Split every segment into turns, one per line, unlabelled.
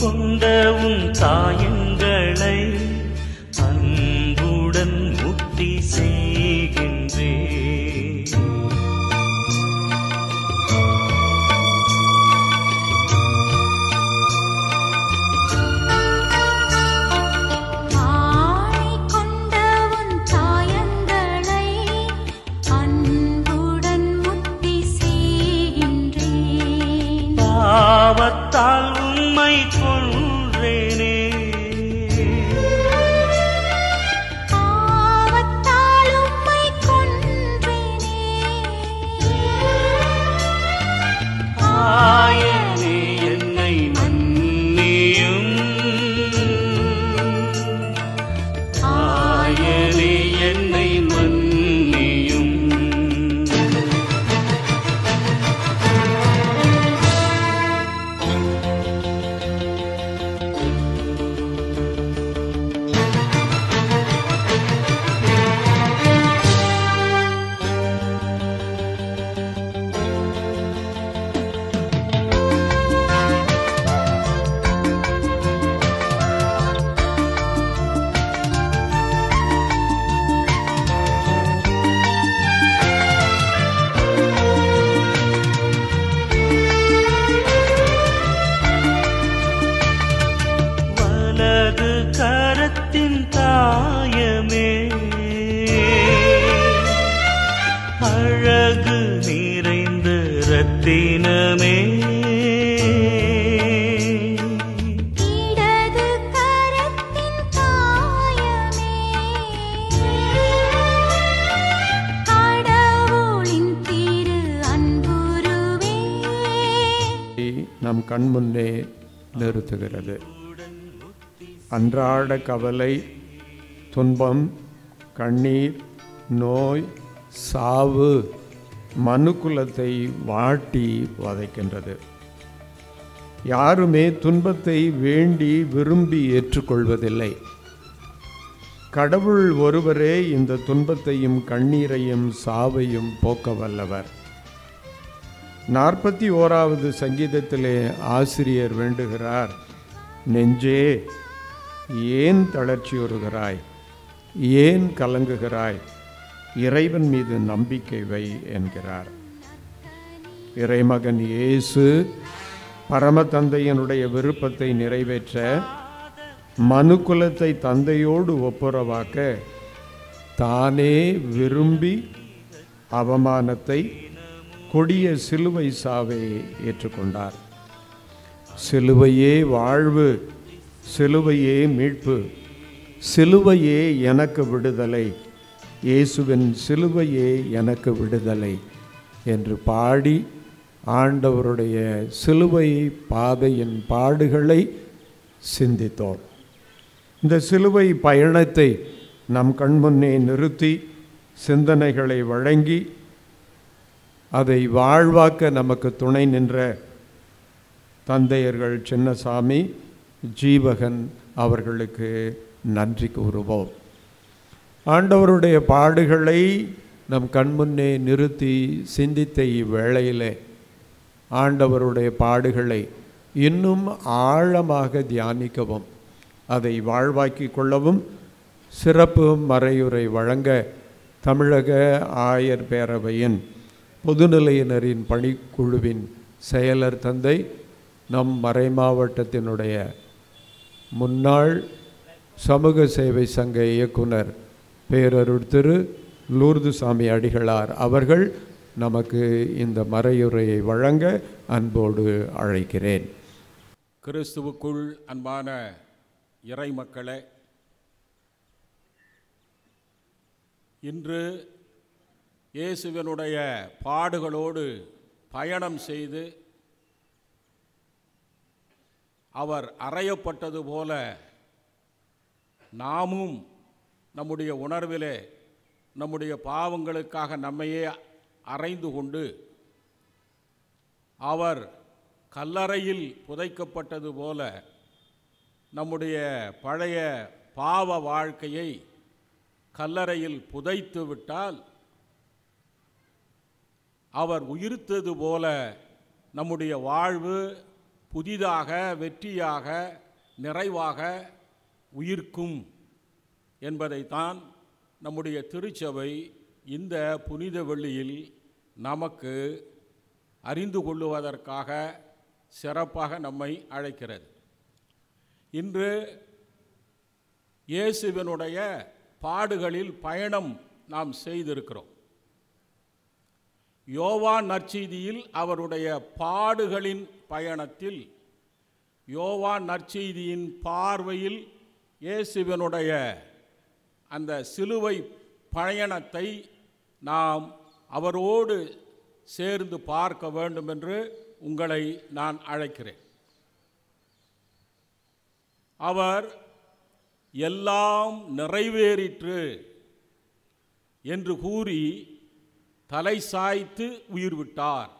கொண்ட உன் தாயின்
அன்றாட கவலை துன்பம் கண்ணீர் நோய் சாவு மனுக்குலத்தை வாட்டி வதைக்கின்றது யாருமே துன்பத்தை வேண்டி விரும்பி ஏற்றுக்கொள்வதில்லை கடவுள் ஒருவரே இந்த துன்பத்தையும் கண்ணீரையும் சாவையும் போக்க வல்லவர் நாற்பத்தி ஓராவது சங்கீதத்திலே ஆசிரியர் வேண்டுகிறார் நெஞ்சே ஏன் தளர்ச்சியுறுகிறாய் ஏன் கலங்குகிறாய் இறைவன் மீது நம்பிக்கை வை என்கிறார் இறைமகன் இயேசு பரமதந்தையனுடைய விருப்பத்தை நிறைவேற்ற மனுக்குலத்தை தந்தையோடு ஒப்புரவாக்க தானே விரும்பி அவமானத்தை கொடிய சிலுவை சாவையை ஏற்றுக்கொண்டார் சிலுவையே வாழ்வு சிலுவையே மீட்பு சிலுவையே எனக்கு விடுதலை இயேசுவின் சிலுவையே எனக்கு விடுதலை என்று பாடி ஆண்டவருடைய சிலுவை பாதையின் பாடுகளை சிந்தித்தோம் இந்த சிலுவை பயணத்தை நம் கண்முன்னே நிறுத்தி சிந்தனைகளை வழங்கி அதை வாழ்வாக்க நமக்கு துணை நின்ற தந்தையர்கள் சின்னசாமி ஜீவகன் அவர்களுக்கு நன்றி கூறுவோம் ஆண்டவருடைய பாடுகளை நம் கண்முன்னே நிறுத்தி சிந்தித்த இவ்வேளையிலே ஆண்டவருடைய பாடுகளை இன்னும் ஆழமாக தியானிக்கவும் அதை வாழ்வாக்கி கொள்ளவும் சிறப்பு மறையுரை வழங்க தமிழக ஆயர் பேரவையின் பொதுநிலையினரின் பணிக்குழுவின் செயலர் தந்தை நம் மறைமாவட்டத்தினுடைய முன்னாள் சமூக சேவை சங்க இயக்குனர் பேரருள் திரு லூர்துசாமி அடிகளார் அவர்கள் நமக்கு இந்த மறையுரையை வழங்க அன்போடு அழைக்கிறேன்
கிறிஸ்துவுக்குள் அன்பான இறை மக்களே இன்று இயேசுவனுடைய பாடுகளோடு பயணம் செய்து அவர் அறையப்பட்டது போல நாமும் நம்முடைய உணர்விலே நம்முடைய பாவங்களுக்காக நம்மையே அறைந்து கொண்டு அவர் கல்லறையில் புதைக்கப்பட்டது போல நம்முடைய பழைய பாவ வாழ்க்கையை கல்லறையில் புதைத்து விட்டால் அவர் உயிர்த்தது போல நம்முடைய வாழ்வு புதிதாக வெற்றியாக நிறைவாக உயிர்க்கும் என்பதைத்தான் நம்முடைய திருச்சபை இந்த புனித வெள்ளியில் நமக்கு அறிந்து கொள்ளுவதற்காக சிறப்பாக நம்மை அழைக்கிறது இன்று இயேசுவினுடைய பாடுகளில் பயணம் நாம் செய்திருக்கிறோம் யோவா நற்செய்தியில் அவருடைய பாடுகளின் பயணத்தில் யோவான் நற்செய்தியின் பார்வையில் இயேசுவனுடைய அந்த சிலுவை பயணத்தை நாம் அவரோடு சேர்ந்து பார்க்க வேண்டும் என்று உங்களை நான் அழைக்கிறேன் அவர் எல்லாம் நிறைவேறிற்று என்று கூறி தலை சாய்த்து உயிர்விட்டார்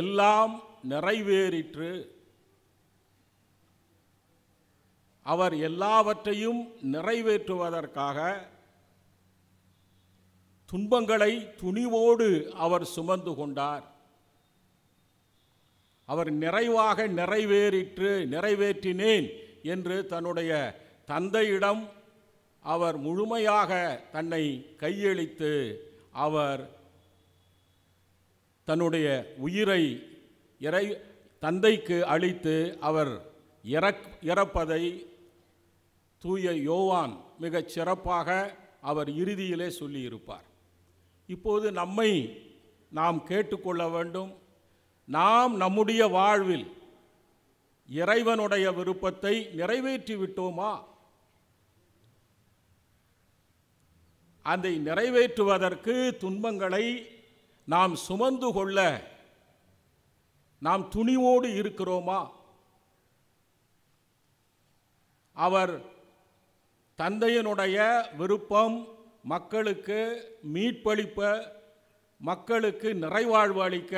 எல்லாம் நிறைவேறிற்று அவர் எல்லாவற்றையும் நிறைவேற்றுவதற்காக துன்பங்களை துணிவோடு அவர் சுமந்து கொண்டார் அவர் நிறைவாக நிறைவேறிற்று நிறைவேற்றினேன் என்று தன்னுடைய தந்தையிடம் அவர் முழுமையாக தன்னை கையளித்து அவர் தன்னுடைய உயிரை இறை தந்தைக்கு அளித்து அவர் இறக் இறப்பதை தூய யோவான் மிகச் சிறப்பாக அவர் இறுதியிலே சொல்லியிருப்பார் இப்போது நம்மை நாம் கேட்டுக்கொள்ள வேண்டும் நாம் நம்முடைய வாழ்வில் இறைவனுடைய விருப்பத்தை நிறைவேற்றி விட்டோமா அதை நிறைவேற்றுவதற்கு துன்பங்களை நாம் சுமந்து கொள்ள நாம் துணிவோடு இருக்கிறோமா அவர் தந்தையினுடைய விருப்பம் மக்களுக்கு மீட்பளிப்ப மக்களுக்கு நிறைவாழ்வு அளிக்க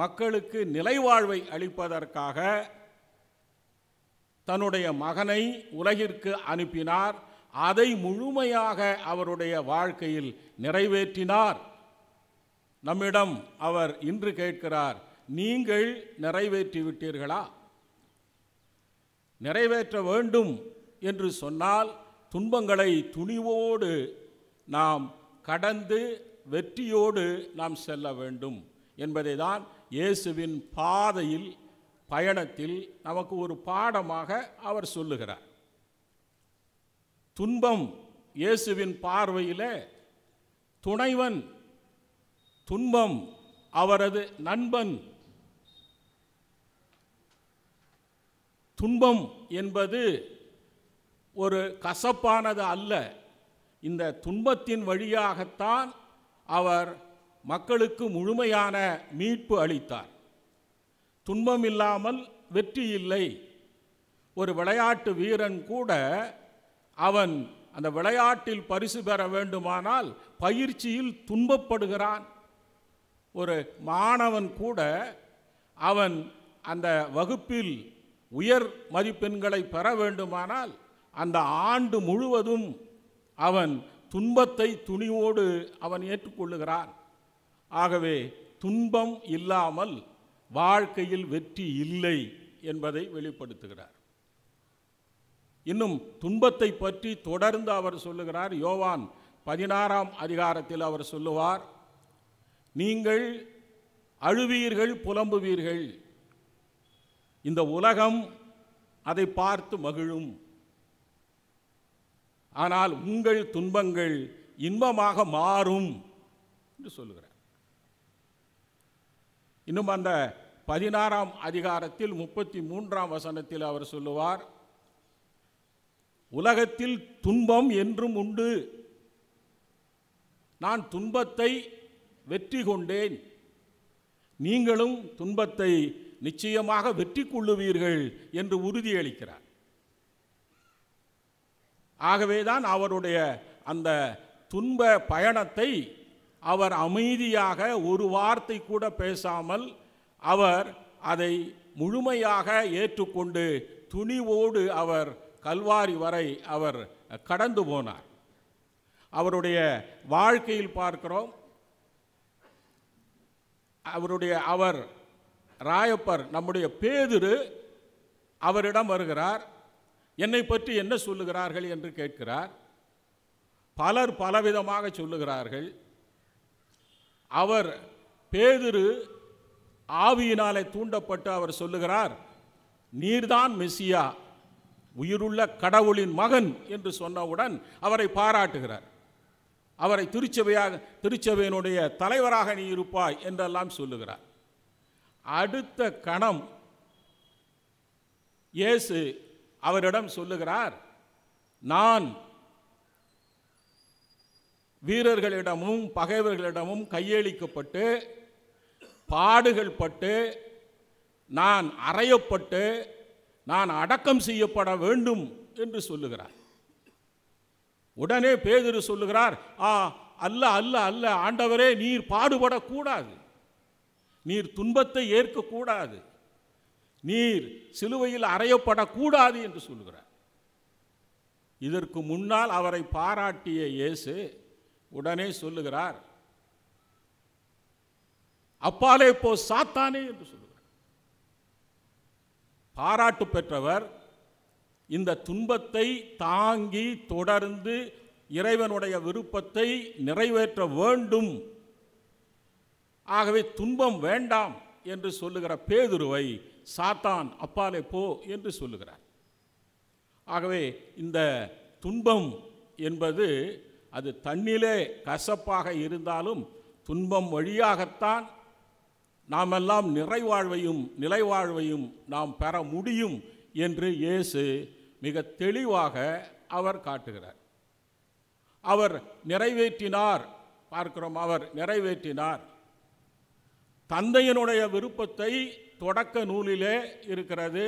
மக்களுக்கு நிலைவாழ்வை அளிப்பதற்காக தன்னுடைய மகனை உலகிற்கு அனுப்பினார் அதை முழுமையாக அவருடைய வாழ்க்கையில் நிறைவேற்றினார் நம்மிடம் அவர் இன்று கேட்கிறார் நீங்கள் நிறைவேற்றி விட்டீர்களா நிறைவேற்ற வேண்டும் என்று சொன்னால் துன்பங்களை துணிவோடு நாம் கடந்து வெற்றியோடு நாம் செல்ல வேண்டும் என்பதை தான் இயேசுவின் பாதையில் பயணத்தில் நமக்கு ஒரு பாடமாக அவர் சொல்லுகிறார் துன்பம் இயேசுவின் பார்வையில் துணைவன் துன்பம் அவரது நண்பன் துன்பம் என்பது ஒரு கசப்பானது அல்ல இந்த துன்பத்தின் வழியாகத்தான் அவர் மக்களுக்கு முழுமையான மீட்பு அளித்தார் துன்பம் இல்லாமல் வெற்றி இல்லை ஒரு விளையாட்டு வீரன் கூட அவன் அந்த விளையாட்டில் பரிசு பெற வேண்டுமானால் பயிற்சியில் துன்பப்படுகிறான் ஒரு மாணவன் கூட அவன் அந்த வகுப்பில் உயர் மதிப்பெண்களை பெற வேண்டுமானால் அந்த ஆண்டு முழுவதும் அவன் துன்பத்தை துணிவோடு அவன் ஏற்றுக்கொள்ளுகிறான் ஆகவே துன்பம் இல்லாமல் வாழ்க்கையில் வெற்றி இல்லை என்பதை வெளிப்படுத்துகிறார் இன்னும் துன்பத்தை பற்றி தொடர்ந்து அவர் சொல்லுகிறார் யோவான் பதினாறாம் அதிகாரத்தில் அவர் சொல்லுவார் நீங்கள் அழுவீர்கள் புலம்புவீர்கள் இந்த உலகம் அதை பார்த்து மகிழும் ஆனால் உங்கள் துன்பங்கள் இன்பமாக மாறும் என்று சொல்லுகிறார் இன்னும் அந்த பதினாறாம் அதிகாரத்தில் முப்பத்தி மூன்றாம் வசனத்தில் அவர் சொல்லுவார் உலகத்தில் துன்பம் என்றும் உண்டு நான் துன்பத்தை வெற்றி கொண்டேன் நீங்களும் துன்பத்தை நிச்சயமாக வெற்றி கொள்ளுவீர்கள் என்று உறுதியளிக்கிறார் ஆகவேதான் அவருடைய அந்த துன்ப பயணத்தை அவர் அமைதியாக ஒரு வார்த்தை கூட பேசாமல் அவர் அதை முழுமையாக ஏற்றுக்கொண்டு துணிவோடு அவர் கல்வாரி வரை அவர் கடந்து போனார் அவருடைய வாழ்க்கையில் பார்க்கிறோம் அவருடைய அவர் ராயப்பர் நம்முடைய பேதிரு அவரிடம் வருகிறார் என்னை பற்றி என்ன சொல்லுகிறார்கள் என்று கேட்கிறார் பலர் பலவிதமாக சொல்லுகிறார்கள் அவர் பேதிரு ஆவியினாலே தூண்டப்பட்டு அவர் சொல்லுகிறார் நீர்தான் மெஸ்ஸியா உயிருள்ள கடவுளின் மகன் என்று சொன்னவுடன் அவரை பாராட்டுகிறார் அவரை திருச்சபையாக திருச்சபையினுடைய தலைவராக நீ இருப்பாய் என்றெல்லாம் சொல்லுகிறார் அடுத்த கணம் இயேசு அவரிடம் சொல்லுகிறார் நான் வீரர்களிடமும் பகைவர்களிடமும் கையளிக்கப்பட்டு பாடுகள் பட்டு நான் அறையப்பட்டு நான் அடக்கம் செய்யப்பட வேண்டும் என்று சொல்லுகிறார் உடனே பேதரு சொல்லுகிறார் ஆ அல்ல அல்ல அல்ல ஆண்டவரே நீர் பாடுபடக்கூடாது நீர் துன்பத்தை ஏற்கக்கூடாது நீர் சிலுவையில் அறையப்படக்கூடாது என்று சொல்கிறார் இதற்கு முன்னால் அவரை பாராட்டிய இயேசு உடனே சொல்லுகிறார் அப்பாலே போ சாத்தானே என்று சொல்லுகிறார் பாராட்டு பெற்றவர் இந்த துன்பத்தை தாங்கி தொடர்ந்து இறைவனுடைய விருப்பத்தை நிறைவேற்ற வேண்டும் ஆகவே துன்பம் வேண்டாம் என்று சொல்லுகிற பேதுருவை சாத்தான் அப்பாலே போ என்று சொல்லுகிறார் ஆகவே இந்த துன்பம் என்பது அது தண்ணிலே கசப்பாக இருந்தாலும் துன்பம் வழியாகத்தான் நாமெல்லாம் நிறைவாழ்வையும் நிலைவாழ்வையும் நாம் பெற முடியும் என்று இயேசு மிக தெளிவாக அவர் காட்டுகிறார் அவர் நிறைவேற்றினார் பார்க்கிறோம் அவர் நிறைவேற்றினார் தந்தையினுடைய விருப்பத்தை தொடக்க நூலிலே இருக்கிறது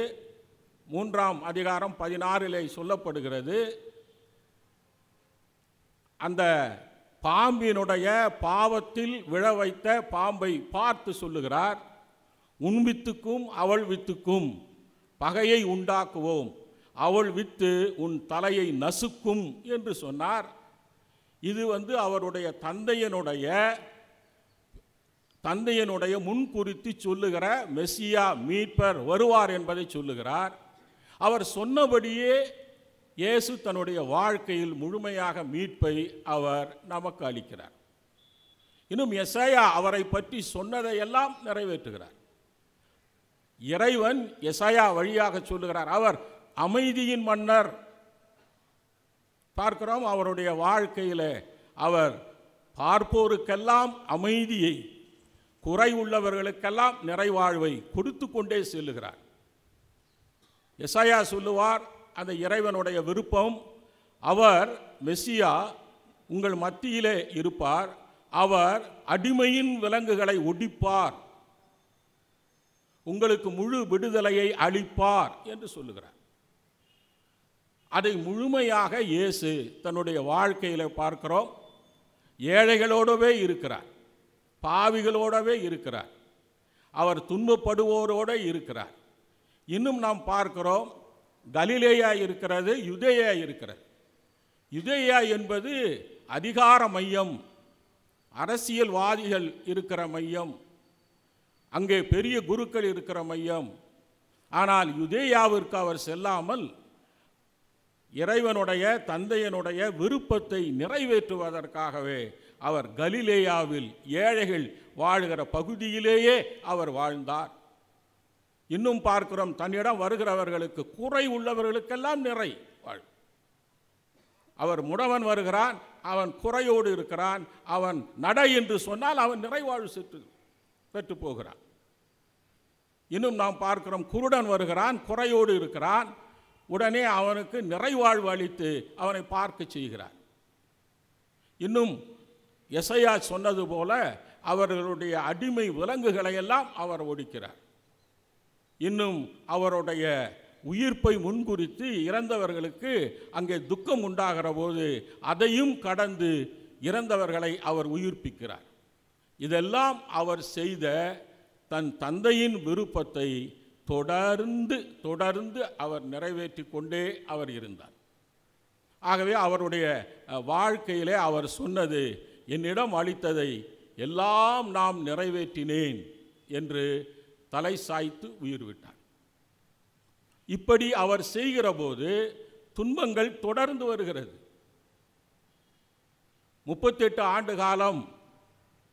மூன்றாம் அதிகாரம் பதினாறிலே சொல்லப்படுகிறது அந்த பாம்பினுடைய பாவத்தில் விழ வைத்த பாம்பை பார்த்து சொல்லுகிறார் உன் வித்துக்கும் அவள் வித்துக்கும் பகையை உண்டாக்குவோம் அவள் வித்து உன் தலையை நசுக்கும் என்று சொன்னார் இது வந்து அவருடைய தந்தையனுடைய தந்தையனுடைய முன்குறித்து சொல்லுகிற மெஸ்ஸியா மீட்பர் வருவார் என்பதை சொல்லுகிறார் அவர் சொன்னபடியே இயேசு தன்னுடைய வாழ்க்கையில் முழுமையாக மீட்பை அவர் நமக்கு அளிக்கிறார் இன்னும் எசையா அவரை பற்றி சொன்னதையெல்லாம் நிறைவேற்றுகிறார் இறைவன் எசையா வழியாக சொல்லுகிறார் அவர் அமைதியின் மன்னர் பார்க்கிறோம் அவருடைய வாழ்க்கையில் அவர் பார்ப்போருக்கெல்லாம் அமைதியை குறை உள்ளவர்களுக்கெல்லாம் நிறைவாழ்வை கொடுத்து கொண்டே செல்லுகிறார் எஸ்ஐயா சொல்லுவார் அந்த இறைவனுடைய விருப்பம் அவர் மெஸ்ஸியா உங்கள் மத்தியிலே இருப்பார் அவர் அடிமையின் விலங்குகளை ஒடிப்பார் உங்களுக்கு முழு விடுதலையை அளிப்பார் என்று சொல்லுகிறார் அதை முழுமையாக இயேசு தன்னுடைய வாழ்க்கையில் பார்க்கிறோம் ஏழைகளோடவே இருக்கிறார் பாவிகளோடவே இருக்கிறார் அவர் துன்பப்படுவோரோடு இருக்கிறார் இன்னும் நாம் பார்க்கிறோம் கலிலேயா இருக்கிறது யுதேயா இருக்கிறது யுதேயா என்பது அதிகார மையம் அரசியல்வாதிகள் இருக்கிற மையம் அங்கே பெரிய குருக்கள் இருக்கிற மையம் ஆனால் யுதேயாவிற்கு அவர் செல்லாமல் இறைவனுடைய தந்தையனுடைய விருப்பத்தை நிறைவேற்றுவதற்காகவே அவர் கலிலேயாவில் ஏழைகள் வாழ்கிற பகுதியிலேயே அவர் வாழ்ந்தார் இன்னும் பார்க்கிறோம் தன்னிடம் வருகிறவர்களுக்கு குறை உள்ளவர்களுக்கெல்லாம் நிறை வாழ் அவர் முடவன் வருகிறான் அவன் குறையோடு இருக்கிறான் அவன் நடை என்று சொன்னால் அவன் நிறைவாழ்வு செற்று பெற்று போகிறான் இன்னும் நாம் பார்க்கிறோம் குருடன் வருகிறான் குறையோடு இருக்கிறான் உடனே அவனுக்கு நிறைவாழ்வு அளித்து அவனை பார்க்க செய்கிறார் இன்னும் எசையா சொன்னது போல அவர்களுடைய அடிமை விலங்குகளை எல்லாம் அவர் ஒடிக்கிறார் இன்னும் அவருடைய உயிர்ப்பை முன்குறித்து இறந்தவர்களுக்கு அங்கே துக்கம் உண்டாகிற போது அதையும் கடந்து இறந்தவர்களை அவர் உயிர்ப்பிக்கிறார் இதெல்லாம் அவர் செய்த தன் தந்தையின் விருப்பத்தை தொடர்ந்து தொடர்ந்து அவர் நிறைவேற்றி கொண்டே அவர் இருந்தார் ஆகவே அவருடைய வாழ்க்கையிலே அவர் சொன்னது என்னிடம் அளித்ததை எல்லாம் நாம் நிறைவேற்றினேன் என்று தலை சாய்த்து உயிர் விட்டார் இப்படி அவர் செய்கிற போது துன்பங்கள் தொடர்ந்து வருகிறது முப்பத்தெட்டு ஆண்டு காலம்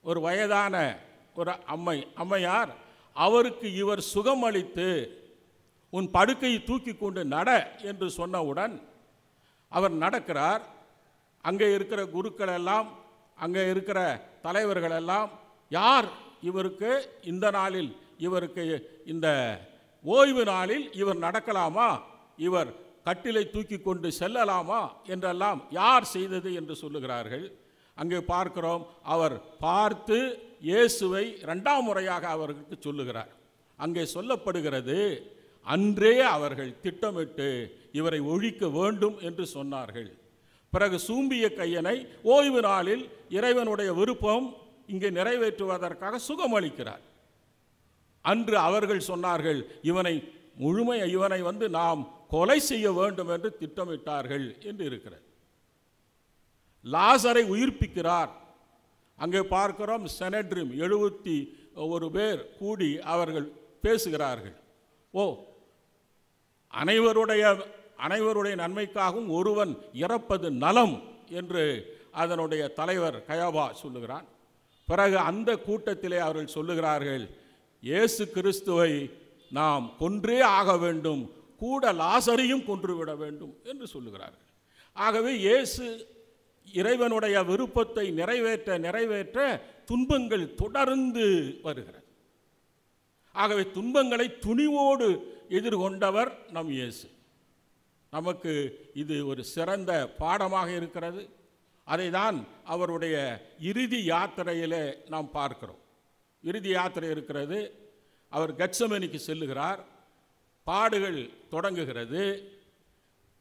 ஒரு வயதான ஒரு அம்மை அம்மையார் அவருக்கு இவர் சுகம் அளித்து உன் படுக்கையை தூக்கி கொண்டு நட என்று சொன்னவுடன் அவர் நடக்கிறார் அங்கே இருக்கிற குருக்கள் எல்லாம் அங்கே இருக்கிற தலைவர்கள் எல்லாம் யார் இவருக்கு இந்த நாளில் இவருக்கு இந்த ஓய்வு நாளில் இவர் நடக்கலாமா இவர் கட்டிலை தூக்கி கொண்டு செல்லலாமா என்றெல்லாம் யார் செய்தது என்று சொல்லுகிறார்கள் அங்கே பார்க்கிறோம் அவர் பார்த்து இயேசுவை ரெண்டாம் முறையாக அவர்களுக்கு சொல்லுகிறார் அங்கே சொல்லப்படுகிறது அன்றே அவர்கள் திட்டமிட்டு இவரை ஒழிக்க வேண்டும் என்று சொன்னார்கள் பிறகு சூம்பிய கையனை ஓய்வு நாளில் இறைவனுடைய விருப்பம் இங்கே நிறைவேற்றுவதற்காக சுகமளிக்கிறார் அன்று அவர்கள் சொன்னார்கள் இவனை முழுமை இவனை வந்து நாம் கொலை செய்ய வேண்டும் என்று திட்டமிட்டார்கள் என்று இருக்கிறது லாசரை உயிர்ப்பிக்கிறார் அங்கே பார்க்கிறோம் செனட்ரிம் எழுபத்தி ஒரு பேர் கூடி அவர்கள் பேசுகிறார்கள் ஓ அனைவருடைய அனைவருடைய நன்மைக்காகவும் ஒருவன் இறப்பது நலம் என்று அதனுடைய தலைவர் கயாபா சொல்லுகிறான் பிறகு அந்த கூட்டத்திலே அவர்கள் சொல்லுகிறார்கள் இயேசு கிறிஸ்துவை நாம் கொன்றே ஆக வேண்டும் கூட லாசரையும் கொன்றுவிட வேண்டும் என்று சொல்லுகிறார்கள் ஆகவே இயேசு இறைவனுடைய விருப்பத்தை நிறைவேற்ற நிறைவேற்ற துன்பங்கள் தொடர்ந்து வருகிறது ஆகவே துன்பங்களை துணிவோடு எதிர்கொண்டவர் நம் இயேசு நமக்கு இது ஒரு சிறந்த பாடமாக இருக்கிறது அதை தான் அவருடைய இறுதி யாத்திரையில் நாம் பார்க்கிறோம் இறுதி யாத்திரை இருக்கிறது அவர் கச்சமணிக்கு செல்லுகிறார் பாடுகள் தொடங்குகிறது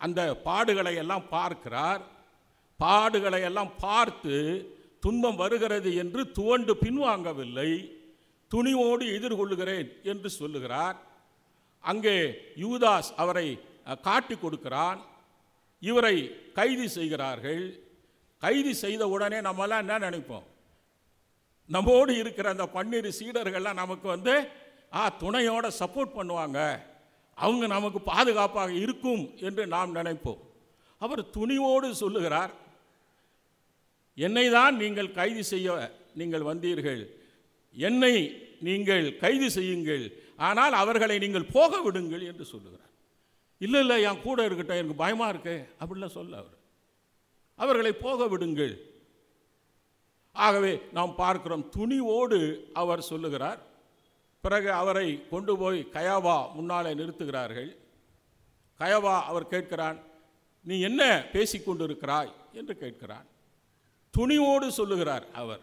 அந்த பாடுகளை எல்லாம் பார்க்கிறார் பாடுகளை எல்லாம் பார்த்து துன்பம் வருகிறது என்று துவண்டு பின்வாங்கவில்லை துணிவோடு எதிர்கொள்கிறேன் என்று சொல்லுகிறார் அங்கே யூதாஸ் அவரை காட்டி கொடுக்கிறான் இவரை கைது செய்கிறார்கள் கைது செய்த உடனே நம்மெல்லாம் என்ன நினைப்போம் நம்மோடு இருக்கிற அந்த பன்னிரு சீடர்கள்லாம் நமக்கு வந்து ஆ துணையோட சப்போர்ட் பண்ணுவாங்க அவங்க நமக்கு பாதுகாப்பாக இருக்கும் என்று நாம் நினைப்போம் அவர் துணிவோடு சொல்லுகிறார் என்னை தான் நீங்கள் கைது செய்ய நீங்கள் வந்தீர்கள் என்னை நீங்கள் கைது செய்யுங்கள் ஆனால் அவர்களை நீங்கள் போக விடுங்கள் என்று சொல்லுகிறார் இல்லை இல்லை என் கூட இருக்கட்டும் எனக்கு பயமாக இருக்கு அப்படிலாம் சொல்ல அவர் அவர்களை போக விடுங்கள் ஆகவே நாம் பார்க்கிறோம் துணிவோடு அவர் சொல்லுகிறார் பிறகு அவரை கொண்டு போய் கயாவா முன்னாலே நிறுத்துகிறார்கள் கயவா அவர் கேட்கிறான் நீ என்ன பேசிக்கொண்டிருக்கிறாய் என்று கேட்கிறான் துணிவோடு சொல்லுகிறார் அவர்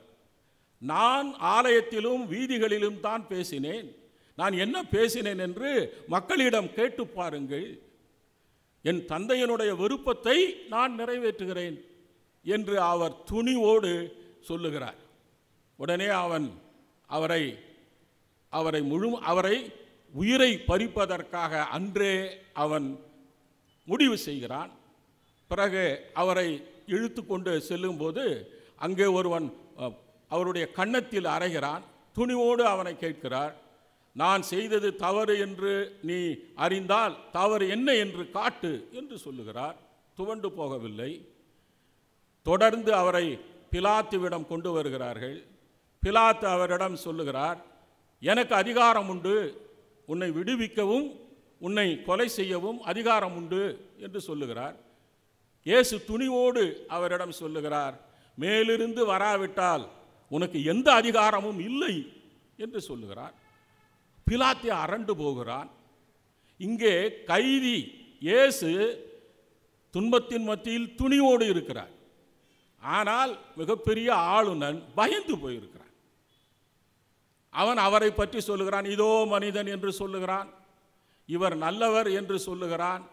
நான் ஆலயத்திலும் வீதிகளிலும் தான் பேசினேன் நான் என்ன பேசினேன் என்று மக்களிடம் கேட்டு பாருங்கள் என் தந்தையனுடைய விருப்பத்தை நான் நிறைவேற்றுகிறேன் என்று அவர் துணிவோடு சொல்லுகிறார் உடனே அவன் அவரை அவரை முழு அவரை உயிரை பறிப்பதற்காக அன்றே அவன் முடிவு செய்கிறான் பிறகு அவரை இழுத்து கொண்டு செல்லும்போது அங்கே ஒருவன் அவருடைய கன்னத்தில் அறைகிறான் துணிவோடு அவனை கேட்கிறார் நான் செய்தது தவறு என்று நீ அறிந்தால் தவறு என்ன என்று காட்டு என்று சொல்லுகிறார் துவண்டு போகவில்லை தொடர்ந்து அவரை பிலாத்துவிடம் கொண்டு வருகிறார்கள் பிலாத்து அவரிடம் சொல்லுகிறார் எனக்கு அதிகாரம் உண்டு உன்னை விடுவிக்கவும் உன்னை கொலை செய்யவும் அதிகாரம் உண்டு என்று சொல்லுகிறார் இயேசு துணிவோடு அவரிடம் சொல்லுகிறார் மேலிருந்து வராவிட்டால் உனக்கு எந்த அதிகாரமும் இல்லை என்று சொல்லுகிறார் பிலாத்திய அரண்டு போகிறான் இங்கே கைதி இயேசு துன்பத்தின் மத்தியில் துணிவோடு இருக்கிறார் ஆனால் மிகப்பெரிய ஆளுநன் பயந்து போயிருக்கிறான் அவன் அவரை பற்றி சொல்லுகிறான் இதோ மனிதன் என்று சொல்லுகிறான் இவர் நல்லவர் என்று சொல்லுகிறான்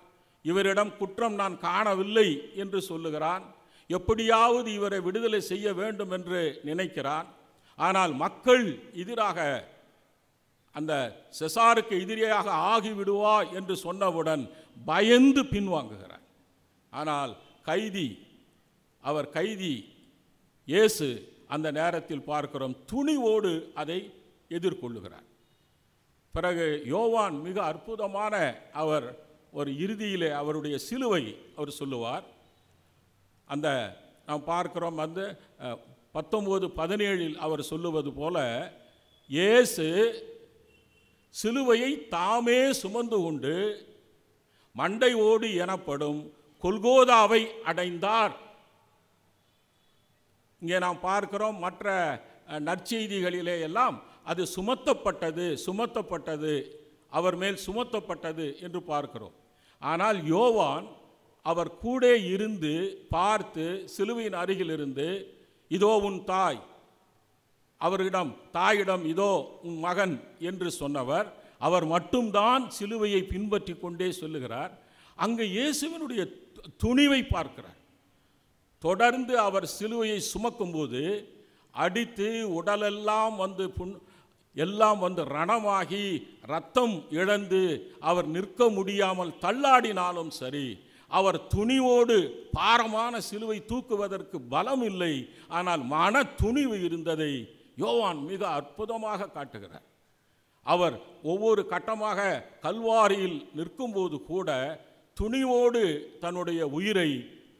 இவரிடம் குற்றம் நான் காணவில்லை என்று சொல்லுகிறான் எப்படியாவது இவரை விடுதலை செய்ய வேண்டும் என்று நினைக்கிறான் ஆனால் மக்கள் எதிராக அந்த செசாருக்கு எதிரியாக ஆகிவிடுவா என்று சொன்னவுடன் பயந்து பின்வாங்குகிறார் ஆனால் கைதி அவர் கைதி இயேசு அந்த நேரத்தில் பார்க்கிறோம் துணிவோடு அதை எதிர்கொள்ளுகிறார் பிறகு யோவான் மிக அற்புதமான அவர் ஒரு இறுதியில் அவருடைய சிலுவை அவர் சொல்லுவார் அந்த நாம் பார்க்குறோம் வந்து பத்தொம்போது பதினேழில் அவர் சொல்லுவது போல இயேசு சிலுவையை தாமே சுமந்து கொண்டு மண்டை ஓடு எனப்படும் கொல்கோதாவை அடைந்தார் இங்கே நாம் பார்க்கிறோம் மற்ற நற்செய்திகளிலே எல்லாம் அது சுமத்தப்பட்டது சுமத்தப்பட்டது அவர் மேல் சுமத்தப்பட்டது என்று பார்க்கிறோம் ஆனால் யோவான் அவர் கூட இருந்து பார்த்து சிலுவையின் அருகில் இருந்து இதோ உன் தாய் அவரிடம் தாயிடம் இதோ உன் மகன் என்று சொன்னவர் அவர் மட்டும்தான் சிலுவையை பின்பற்றி கொண்டே சொல்லுகிறார் அங்கே இயேசுவினுடைய துணிவை பார்க்கிறார் தொடர்ந்து அவர் சிலுவையை சுமக்கும்போது அடித்து உடலெல்லாம் வந்து புண் எல்லாம் வந்து ரணமாகி ரத்தம் இழந்து அவர் நிற்க முடியாமல் தள்ளாடினாலும் சரி அவர் துணிவோடு பாரமான சிலுவை தூக்குவதற்கு பலம் இல்லை ஆனால் மன துணிவு இருந்ததை யோவான் மிக அற்புதமாக காட்டுகிறார் அவர் ஒவ்வொரு கட்டமாக கல்வாரியில் நிற்கும்போது கூட துணிவோடு தன்னுடைய உயிரை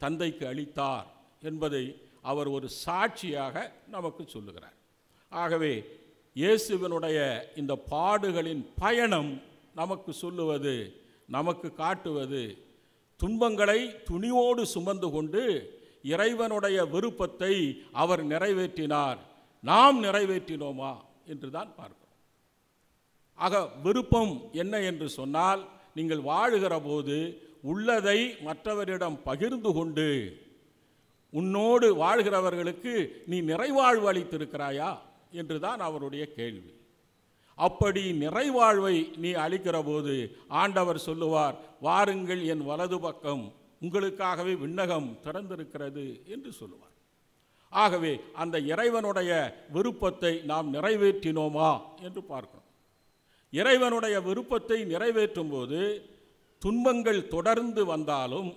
தந்தைக்கு அளித்தார் என்பதை அவர் ஒரு சாட்சியாக நமக்கு சொல்லுகிறார் ஆகவே இயேசுவினுடைய இந்த பாடுகளின் பயணம் நமக்கு சொல்லுவது நமக்கு காட்டுவது துன்பங்களை துணிவோடு சுமந்து கொண்டு இறைவனுடைய விருப்பத்தை அவர் நிறைவேற்றினார் நாம் நிறைவேற்றினோமா என்று தான் பார்க்கிறோம் ஆக விருப்பம் என்ன என்று சொன்னால் நீங்கள் வாழுகிற போது உள்ளதை மற்றவரிடம் பகிர்ந்து கொண்டு உன்னோடு வாழ்கிறவர்களுக்கு நீ நிறைவாழ்வு அளித்திருக்கிறாயா என்றுதான் அவருடைய கேள்வி அப்படி நிறைவாழ்வை நீ அளிக்கிற போது ஆண்டவர் சொல்லுவார் வாருங்கள் என் வலது பக்கம் உங்களுக்காகவே விண்ணகம் திறந்திருக்கிறது என்று சொல்லுவார் ஆகவே அந்த இறைவனுடைய விருப்பத்தை நாம் நிறைவேற்றினோமா என்று பார்க்கணும் இறைவனுடைய விருப்பத்தை நிறைவேற்றும் போது துன்பங்கள் தொடர்ந்து வந்தாலும்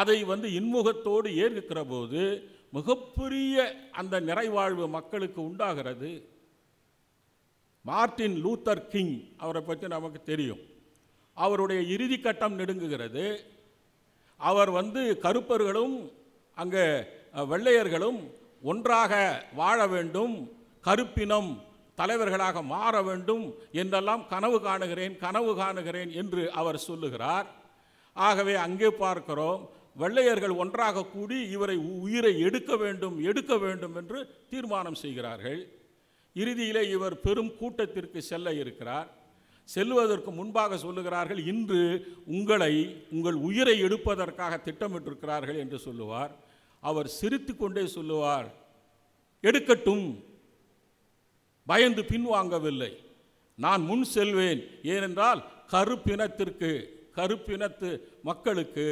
அதை வந்து இன்முகத்தோடு ஏற்கிற போது மிகப்பெரிய அந்த நிறைவாழ்வு மக்களுக்கு உண்டாகிறது மார்டின் லூத்தர் கிங் அவரை பற்றி நமக்கு தெரியும் அவருடைய இறுதி கட்டம் நெடுங்குகிறது அவர் வந்து கருப்பர்களும் அங்கே வெள்ளையர்களும் ஒன்றாக வாழ வேண்டும் கருப்பினம் தலைவர்களாக மாற வேண்டும் என்றெல்லாம் கனவு காணுகிறேன் கனவு காணுகிறேன் என்று அவர் சொல்லுகிறார் ஆகவே அங்கே பார்க்கிறோம் வெள்ளையர்கள் ஒன்றாக கூடி இவரை உயிரை எடுக்க வேண்டும் எடுக்க வேண்டும் என்று தீர்மானம் செய்கிறார்கள் இறுதியிலே இவர் பெரும் கூட்டத்திற்கு செல்ல இருக்கிறார் செல்வதற்கு முன்பாக சொல்லுகிறார்கள் இன்று உங்களை உங்கள் உயிரை எடுப்பதற்காக திட்டமிட்டிருக்கிறார்கள் என்று சொல்லுவார் அவர் சிரித்து கொண்டே சொல்லுவார் எடுக்கட்டும் பயந்து பின்வாங்கவில்லை நான் முன் செல்வேன் ஏனென்றால் கருப்பினத்திற்கு கருப்பினத்து மக்களுக்கு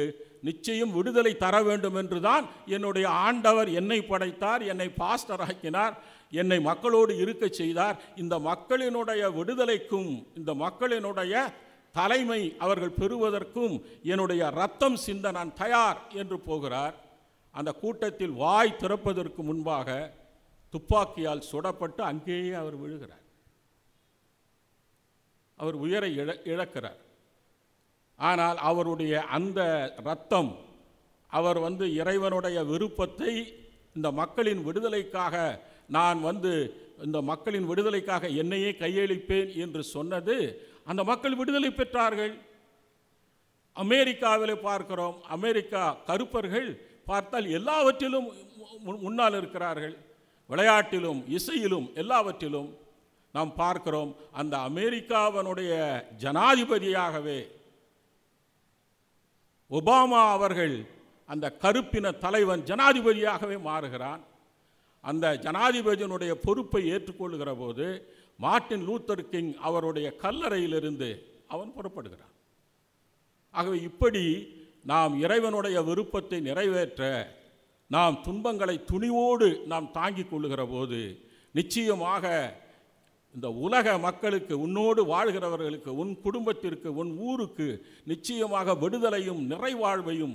நிச்சயம் விடுதலை தர வேண்டும் என்றுதான் என்னுடைய ஆண்டவர் என்னை படைத்தார் என்னை பாஸ்டர் ஆக்கினார் என்னை மக்களோடு இருக்க செய்தார் இந்த மக்களினுடைய விடுதலைக்கும் இந்த மக்களினுடைய தலைமை அவர்கள் பெறுவதற்கும் என்னுடைய ரத்தம் சிந்த நான் தயார் என்று போகிறார் அந்த கூட்டத்தில் வாய் திறப்பதற்கு முன்பாக துப்பாக்கியால் சுடப்பட்டு அங்கேயே அவர் விழுகிறார் அவர் உயரை இழ இழக்கிறார் ஆனால் அவருடைய அந்த இரத்தம் அவர் வந்து இறைவனுடைய விருப்பத்தை இந்த மக்களின் விடுதலைக்காக நான் வந்து இந்த மக்களின் விடுதலைக்காக என்னையே கையளிப்பேன் என்று சொன்னது அந்த மக்கள் விடுதலை பெற்றார்கள் அமெரிக்காவில் பார்க்கிறோம் அமெரிக்கா கருப்பர்கள் பார்த்தால் எல்லாவற்றிலும் முன்னால் இருக்கிறார்கள் விளையாட்டிலும் இசையிலும் எல்லாவற்றிலும் நாம் பார்க்கிறோம் அந்த அமெரிக்காவனுடைய ஜனாதிபதியாகவே ஒபாமா அவர்கள் அந்த கருப்பின தலைவன் ஜனாதிபதியாகவே மாறுகிறான் அந்த ஜனாதிபதியினுடைய பொறுப்பை ஏற்றுக்கொள்கிற போது மார்ட்டின் லூத்தர் கிங் அவருடைய கல்லறையிலிருந்து அவன் புறப்படுகிறான் ஆகவே இப்படி நாம் இறைவனுடைய விருப்பத்தை நிறைவேற்ற நாம் துன்பங்களை துணிவோடு நாம் தாங்கிக் கொள்ளுகிற போது நிச்சயமாக இந்த உலக மக்களுக்கு உன்னோடு வாழ்கிறவர்களுக்கு உன் குடும்பத்திற்கு உன் ஊருக்கு நிச்சயமாக விடுதலையும் நிறைவாழ்வையும்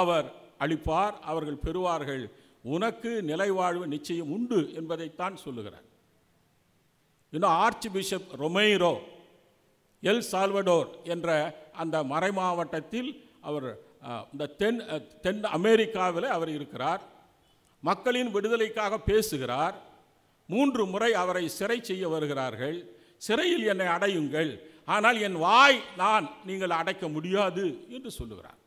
அவர் அளிப்பார் அவர்கள் பெறுவார்கள் உனக்கு நிலைவாழ்வு நிச்சயம் உண்டு என்பதைத்தான் சொல்லுகிறார் இன்னும் archbishop Romero El Salvador என்ற அந்த மறைமாவட்டத்தில் அவர் இந்த தென் தென் அமெரிக்காவில் அவர் இருக்கிறார் மக்களின் விடுதலைக்காக பேசுகிறார் மூன்று முறை அவரை சிறை செய்ய வருகிறார்கள் சிறையில் என்னை அடையுங்கள் ஆனால் என் வாய் நான் நீங்கள் அடைக்க முடியாது என்று சொல்லுகிறார்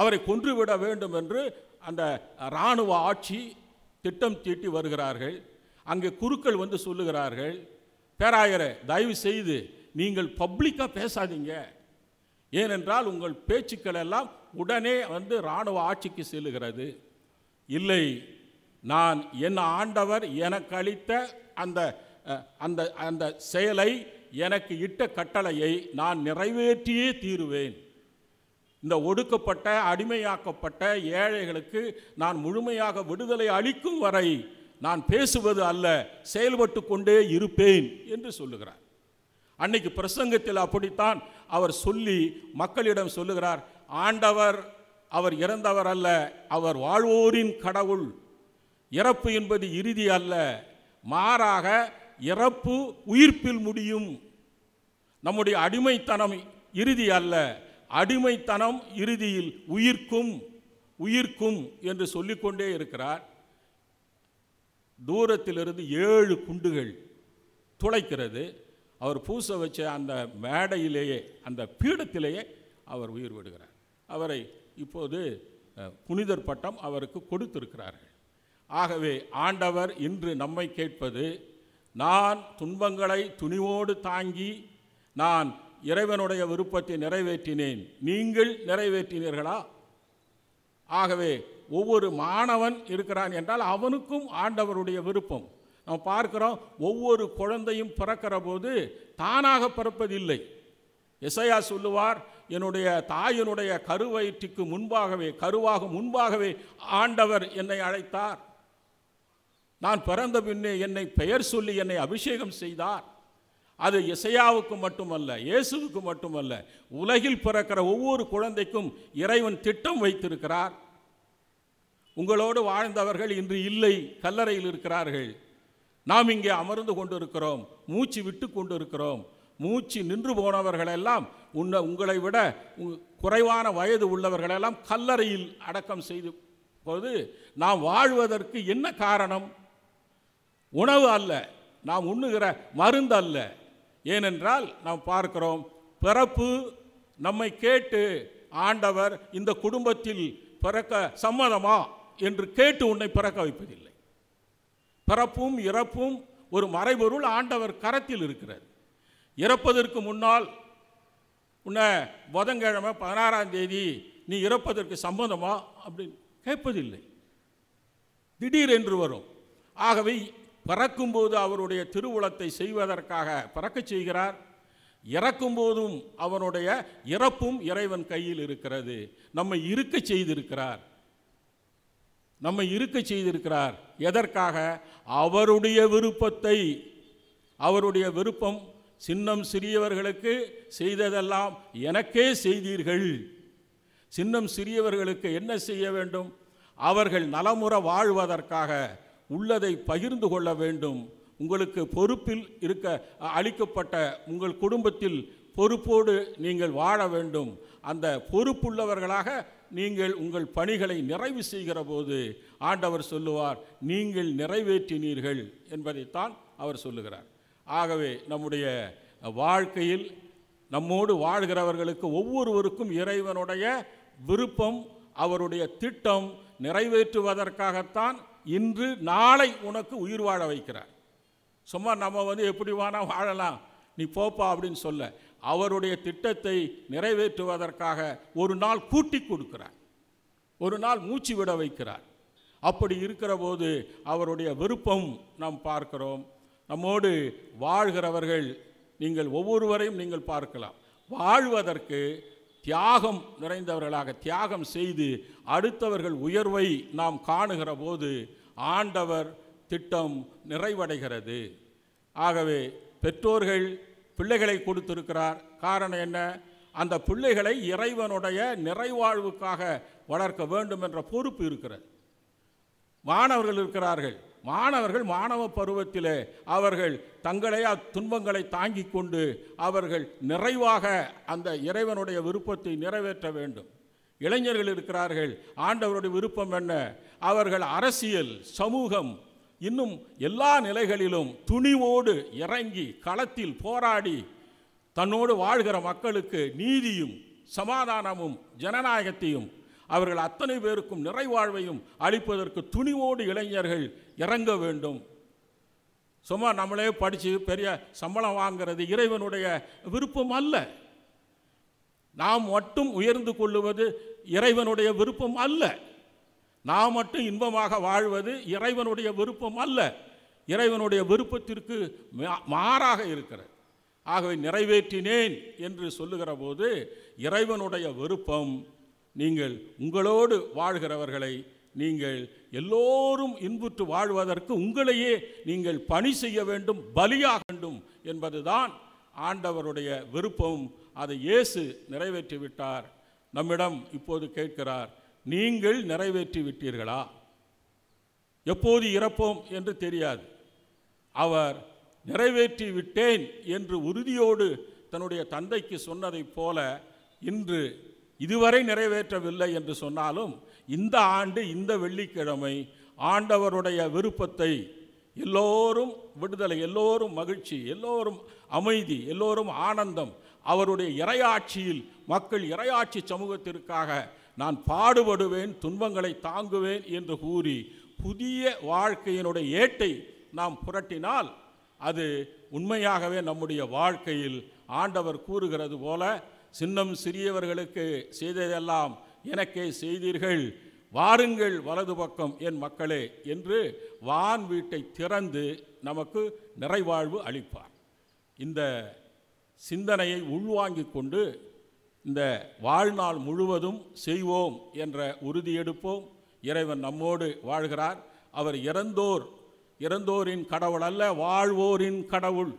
அவரை கொன்றுவிட வேண்டும் என்று அந்த இராணுவ ஆட்சி திட்டம் தீட்டி வருகிறார்கள் அங்கே குருக்கள் வந்து சொல்லுகிறார்கள் பேராயரை தயவு செய்து நீங்கள் பப்ளிக்காக பேசாதீங்க ஏனென்றால் உங்கள் பேச்சுக்கள் எல்லாம் உடனே வந்து இராணுவ ஆட்சிக்கு செல்லுகிறது இல்லை நான் என் ஆண்டவர் எனக்கு அளித்த அந்த அந்த அந்த செயலை எனக்கு இட்ட கட்டளையை நான் நிறைவேற்றியே தீருவேன் இந்த ஒடுக்கப்பட்ட அடிமையாக்கப்பட்ட ஏழைகளுக்கு நான் முழுமையாக விடுதலை அளிக்கும் வரை நான் பேசுவது அல்ல செயல்பட்டு கொண்டே இருப்பேன் என்று சொல்லுகிறார் அன்னைக்கு பிரசங்கத்தில் அப்படித்தான் அவர் சொல்லி மக்களிடம் சொல்லுகிறார் ஆண்டவர் அவர் இறந்தவர் அல்ல அவர் வாழ்வோரின் கடவுள் இறப்பு என்பது இறுதி அல்ல மாறாக இறப்பு உயிர்ப்பில் முடியும் நம்முடைய அடிமைத்தனம் இறுதி அல்ல அடிமைத்தனம் இறுதியில் உயிர்க்கும் உயிர்க்கும் என்று சொல்லிக்கொண்டே இருக்கிறார் தூரத்திலிருந்து ஏழு குண்டுகள் துளைக்கிறது அவர் பூச வச்ச அந்த மேடையிலேயே அந்த பீடத்திலேயே அவர் உயிர் விடுகிறார் அவரை இப்போது புனிதர் பட்டம் அவருக்கு கொடுத்திருக்கிறார்கள் ஆகவே ஆண்டவர் இன்று நம்மை கேட்பது நான் துன்பங்களை துணிவோடு தாங்கி நான் இறைவனுடைய விருப்பத்தை நிறைவேற்றினேன் நீங்கள் நிறைவேற்றினீர்களா ஆகவே ஒவ்வொரு மாணவன் இருக்கிறான் என்றால் அவனுக்கும் ஆண்டவருடைய விருப்பம் நம்ம பார்க்கிறோம் ஒவ்வொரு குழந்தையும் பிறக்கிற போது தானாக பிறப்பதில்லை இசையா சொல்லுவார் என்னுடைய தாயினுடைய கருவயிற்றுக்கு முன்பாகவே கருவாக முன்பாகவே ஆண்டவர் என்னை அழைத்தார் நான் பிறந்த பின்னே என்னை பெயர் சொல்லி என்னை அபிஷேகம் செய்தார் அது இசையாவுக்கு மட்டுமல்ல இயேசுவுக்கு மட்டுமல்ல உலகில் பிறக்கிற ஒவ்வொரு குழந்தைக்கும் இறைவன் திட்டம் வைத்திருக்கிறார் உங்களோடு வாழ்ந்தவர்கள் இன்று இல்லை கல்லறையில் இருக்கிறார்கள் நாம் இங்கே அமர்ந்து கொண்டிருக்கிறோம் மூச்சு விட்டு கொண்டிருக்கிறோம் மூச்சு நின்று போனவர்களெல்லாம் உன்னை உங்களை விட குறைவான வயது உள்ளவர்களெல்லாம் கல்லறையில் அடக்கம் செய்து போது நாம் வாழ்வதற்கு என்ன காரணம் உணவு அல்ல நாம் உண்ணுகிற மருந்து அல்ல ஏனென்றால் நாம் பார்க்கிறோம் பிறப்பு நம்மை கேட்டு ஆண்டவர் இந்த குடும்பத்தில் பிறக்க சம்மதமா என்று கேட்டு உன்னை பிறக்க வைப்பதில்லை பிறப்பும் இறப்பும் ஒரு மறைபொருள் ஆண்டவர் கரத்தில் இருக்கிறது இறப்பதற்கு முன்னால் உன்னை புதன்கிழமை பதினாறாம் தேதி நீ இறப்பதற்கு சம்மதமா அப்படின்னு கேட்பதில்லை திடீர் என்று வரும் ஆகவே பறக்கும்போது அவருடைய திருவுளத்தை செய்வதற்காக பறக்க செய்கிறார் இறக்கும்போதும் அவனுடைய இறப்பும் இறைவன் கையில் இருக்கிறது நம்மை இருக்க செய்திருக்கிறார் நம்மை இருக்க செய்திருக்கிறார் எதற்காக அவருடைய விருப்பத்தை அவருடைய விருப்பம் சின்னம் சிறியவர்களுக்கு செய்ததெல்லாம் எனக்கே செய்தீர்கள் சின்னம் சிறியவர்களுக்கு என்ன செய்ய வேண்டும் அவர்கள் நலமுற வாழ்வதற்காக உள்ளதை பகிர்ந்து கொள்ள வேண்டும் உங்களுக்கு பொறுப்பில் இருக்க அளிக்கப்பட்ட உங்கள் குடும்பத்தில் பொறுப்போடு நீங்கள் வாழ வேண்டும் அந்த பொறுப்புள்ளவர்களாக நீங்கள் உங்கள் பணிகளை நிறைவு செய்கிற போது ஆண்டவர் சொல்லுவார் நீங்கள் நிறைவேற்றினீர்கள் என்பதைத்தான் அவர் சொல்லுகிறார் ஆகவே நம்முடைய வாழ்க்கையில் நம்மோடு வாழ்கிறவர்களுக்கு ஒவ்வொருவருக்கும் இறைவனுடைய விருப்பம் அவருடைய திட்டம் நிறைவேற்றுவதற்காகத்தான் இன்று நாளை உனக்கு உயிர் வாழ வைக்கிறார் சும்மா நம்ம வந்து எப்படி வேணா வாழலாம் நீ போப்பா அப்படின்னு சொல்ல அவருடைய திட்டத்தை நிறைவேற்றுவதற்காக ஒரு நாள் கூட்டி கொடுக்கிறார் ஒரு நாள் மூச்சு விட வைக்கிறார் அப்படி இருக்கிற போது அவருடைய விருப்பம் நாம் பார்க்கிறோம் நம்மோடு வாழ்கிறவர்கள் நீங்கள் ஒவ்வொருவரையும் நீங்கள் பார்க்கலாம் வாழ்வதற்கு தியாகம் நிறைந்தவர்களாக தியாகம் செய்து அடுத்தவர்கள் உயர்வை நாம் காணுகிற போது ஆண்டவர் திட்டம் நிறைவடைகிறது ஆகவே பெற்றோர்கள் பிள்ளைகளை கொடுத்திருக்கிறார் காரணம் என்ன அந்த பிள்ளைகளை இறைவனுடைய நிறைவாழ்வுக்காக வளர்க்க வேண்டும் என்ற பொறுப்பு இருக்கிறது மாணவர்கள் இருக்கிறார்கள் மாணவர்கள் மாணவ பருவத்தில் அவர்கள் தங்களை துன்பங்களை தாங்கி கொண்டு அவர்கள் நிறைவாக அந்த இறைவனுடைய விருப்பத்தை நிறைவேற்ற வேண்டும் இளைஞர்கள் இருக்கிறார்கள் ஆண்டவருடைய விருப்பம் என்ன அவர்கள் அரசியல் சமூகம் இன்னும் எல்லா நிலைகளிலும் துணிவோடு இறங்கி களத்தில் போராடி தன்னோடு வாழ்கிற மக்களுக்கு நீதியும் சமாதானமும் ஜனநாயகத்தையும் அவர்கள் அத்தனை பேருக்கும் நிறைவாழ்வையும் அளிப்பதற்கு துணிவோடு இளைஞர்கள் இறங்க வேண்டும் சும்மா நம்மளே படித்து பெரிய சம்பளம் வாங்கிறது இறைவனுடைய விருப்பம் அல்ல நாம் மட்டும் உயர்ந்து கொள்ளுவது இறைவனுடைய விருப்பம் அல்ல நாம் மட்டும் இன்பமாக வாழ்வது இறைவனுடைய விருப்பம் அல்ல இறைவனுடைய விருப்பத்திற்கு மாறாக இருக்கிறது ஆகவே நிறைவேற்றினேன் என்று சொல்லுகிற போது இறைவனுடைய விருப்பம் நீங்கள் உங்களோடு வாழ்கிறவர்களை நீங்கள் எல்லோரும் இன்புற்று வாழ்வதற்கு உங்களையே நீங்கள் பணி செய்ய வேண்டும் பலியாக வேண்டும் என்பதுதான் ஆண்டவருடைய விருப்பம் அதை இயேசு நிறைவேற்றி விட்டார் நம்மிடம் இப்போது கேட்கிறார் நீங்கள் நிறைவேற்றி விட்டீர்களா எப்போது இறப்போம் என்று தெரியாது அவர் நிறைவேற்றி விட்டேன் என்று உறுதியோடு தன்னுடைய தந்தைக்கு சொன்னதைப் போல இன்று இதுவரை நிறைவேற்றவில்லை என்று சொன்னாலும் இந்த ஆண்டு இந்த வெள்ளிக்கிழமை ஆண்டவருடைய விருப்பத்தை எல்லோரும் விடுதலை எல்லோரும் மகிழ்ச்சி எல்லோரும் அமைதி எல்லோரும் ஆனந்தம் அவருடைய இறையாட்சியில் மக்கள் இறையாட்சி சமூகத்திற்காக நான் பாடுபடுவேன் துன்பங்களை தாங்குவேன் என்று கூறி புதிய வாழ்க்கையினுடைய ஏட்டை நாம் புரட்டினால் அது உண்மையாகவே நம்முடைய வாழ்க்கையில் ஆண்டவர் கூறுகிறது போல சின்னம் சிறியவர்களுக்கு செய்ததெல்லாம் எனக்கே செய்தீர்கள் வாருங்கள் வலது பக்கம் என் மக்களே என்று வான் வீட்டை திறந்து நமக்கு நிறைவாழ்வு அளிப்பார் இந்த சிந்தனையை உள்வாங்கிக் கொண்டு இந்த வாழ்நாள் முழுவதும் செய்வோம் என்ற உறுதியெடுப்போம் இறைவன் நம்மோடு வாழ்கிறார் அவர் இறந்தோர் இறந்தோரின் கடவுள் அல்ல வாழ்வோரின் கடவுள்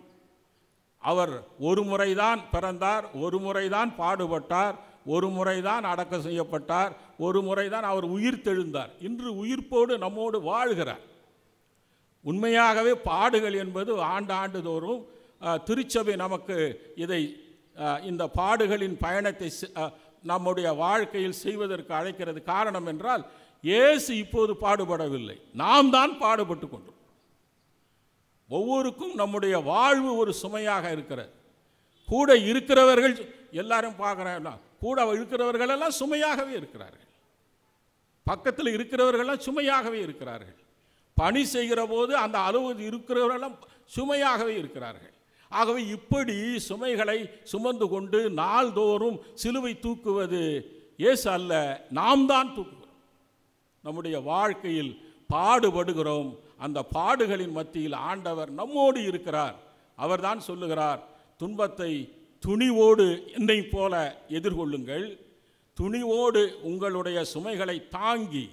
அவர் ஒரு முறைதான் பிறந்தார் ஒரு முறைதான் பாடுபட்டார் ஒரு முறை தான் அடக்கம் செய்யப்பட்டார் ஒரு முறை தான் அவர் உயிர் தெழுந்தார் இன்று உயிர்ப்போடு நம்மோடு வாழ்கிறார் உண்மையாகவே பாடுகள் என்பது ஆண்டு ஆண்டுதோறும் திருச்சபை நமக்கு இதை இந்த பாடுகளின் பயணத்தை நம்முடைய வாழ்க்கையில் செய்வதற்கு அழைக்கிறது காரணம் என்றால் இயேசு இப்போது பாடுபடவில்லை நாம் தான் பாடுபட்டு கொண்டோம் ஒவ்வொருக்கும் நம்முடைய வாழ்வு ஒரு சுமையாக இருக்கிறது கூட இருக்கிறவர்கள் எல்லாரும் பார்க்குறாங்க கூட எல்லாம் சுமையாகவே இருக்கிறார்கள் பக்கத்தில் இருக்கிறவர்கள்லாம் சுமையாகவே இருக்கிறார்கள் பணி செய்கிற போது அந்த அலுவலு இருக்கிறவர்களெல்லாம் சுமையாகவே இருக்கிறார்கள் ஆகவே இப்படி சுமைகளை சுமந்து கொண்டு நாள்தோறும் சிலுவை தூக்குவது ஏசு அல்ல நாம் தான் தூக்குகிறோம் நம்முடைய வாழ்க்கையில் பாடுபடுகிறோம் அந்த பாடுகளின் மத்தியில் ஆண்டவர் நம்மோடு இருக்கிறார் அவர்தான் சொல்லுகிறார் துன்பத்தை துணிவோடு என்னை போல எதிர்கொள்ளுங்கள் துணிவோடு உங்களுடைய சுமைகளை தாங்கி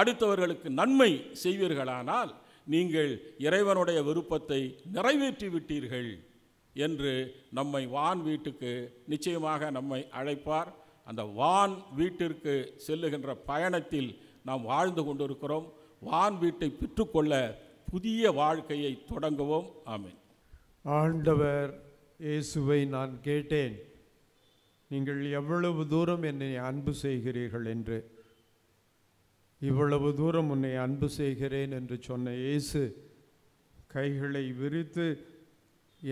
அடுத்தவர்களுக்கு நன்மை செய்வீர்களானால் நீங்கள் இறைவனுடைய விருப்பத்தை நிறைவேற்றி விட்டீர்கள் என்று நம்மை வான் வீட்டுக்கு நிச்சயமாக நம்மை அழைப்பார் அந்த வான் வீட்டிற்கு செல்லுகின்ற பயணத்தில் நாம் வாழ்ந்து கொண்டிருக்கிறோம் வான் வீட்டை பெற்றுக்கொள்ள புதிய வாழ்க்கையை தொடங்குவோம் ஆமீன்
ஆண்டவர் இயேசுவை நான் கேட்டேன் நீங்கள் எவ்வளவு தூரம் என்னை அன்பு செய்கிறீர்கள் என்று இவ்வளவு தூரம் உன்னை அன்பு செய்கிறேன் என்று சொன்ன இயேசு கைகளை விரித்து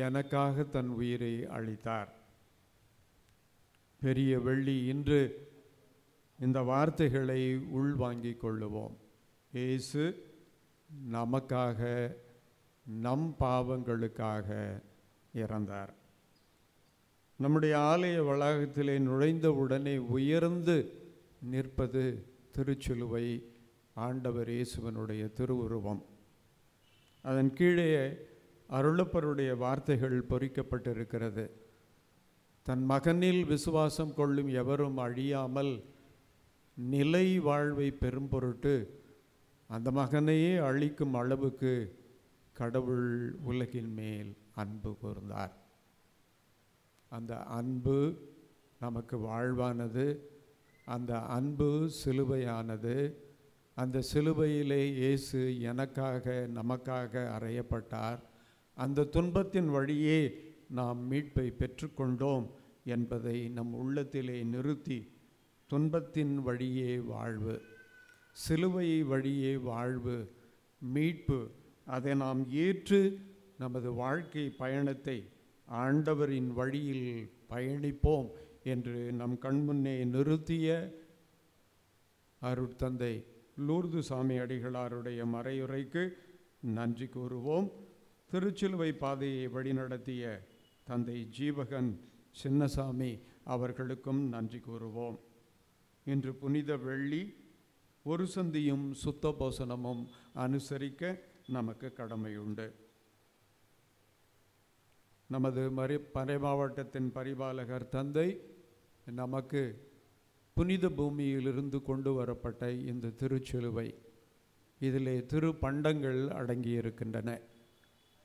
எனக்காக தன் உயிரை அளித்தார் பெரிய வெள்ளி இன்று இந்த வார்த்தைகளை உள்வாங்கிக் கொள்ளுவோம் இயேசு நமக்காக நம் பாவங்களுக்காக இறந்தார் நம்முடைய ஆலய வளாகத்திலே நுழைந்த உடனே உயர்ந்து நிற்பது திருச்சிலுவை ஆண்டவர் இயேசுவனுடைய திருவுருவம் அதன் கீழே அருளப்பருடைய வார்த்தைகள் பொறிக்கப்பட்டிருக்கிறது தன் மகனில் விசுவாசம் கொள்ளும் எவரும் அழியாமல் நிலை வாழ்வை பெரும் பொருட்டு அந்த மகனையே அழிக்கும் அளவுக்கு கடவுள் உலகின் மேல் அன்பு கூர்ந்தார் அந்த அன்பு நமக்கு வாழ்வானது அந்த அன்பு சிலுவையானது அந்த சிலுவையிலே இயேசு எனக்காக நமக்காக அறையப்பட்டார் அந்த துன்பத்தின் வழியே நாம் மீட்பை பெற்றுக்கொண்டோம் என்பதை நம் உள்ளத்திலே நிறுத்தி துன்பத்தின் வழியே வாழ்வு சிலுவை வழியே வாழ்வு மீட்பு அதை நாம் ஏற்று நமது வாழ்க்கை பயணத்தை ஆண்டவரின் வழியில் பயணிப்போம் என்று நம் கண்முன்னே நிறுத்திய அருட்தந்தை லூர்து சாமி அடிகளாருடைய மறையுரைக்கு நன்றி கூறுவோம் திருச்சிலுவை பாதையை வழிநடத்திய தந்தை ஜீவகன் சின்னசாமி அவர்களுக்கும் நன்றி கூறுவோம் இன்று புனித வெள்ளி ஒரு சந்தியும் சுத்த போசனமும் அனுசரிக்க நமக்கு கடமையுண்டு நமது மறை பறை மாவட்டத்தின் பரிபாலகர் தந்தை நமக்கு புனித பூமியிலிருந்து கொண்டு வரப்பட்ட இந்த திருச்சிலுவை இதிலே திரு பண்டங்கள் அடங்கியிருக்கின்றன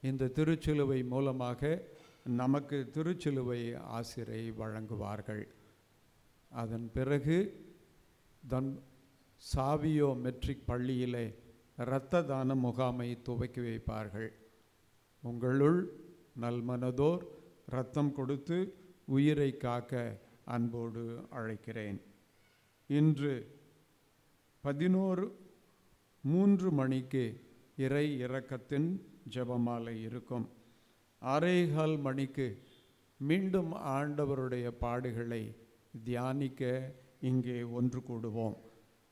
இந்த திருச்சிலுவை மூலமாக நமக்கு திருச்சிலுவை ஆசிரை வழங்குவார்கள் அதன் பிறகு தன் சாவியோ மெட்ரிக் பள்ளியிலே இரத்த தான முகாமை துவக்கி வைப்பார்கள் உங்களுள் நல்மனதோர் ரத்தம் கொடுத்து உயிரை காக்க அன்போடு அழைக்கிறேன் இன்று பதினோரு மூன்று மணிக்கு இறை இறக்கத்தின் ஜபமாலை இருக்கும் அரைகால் மணிக்கு மீண்டும் ஆண்டவருடைய பாடுகளை தியானிக்க இங்கே ஒன்று கூடுவோம்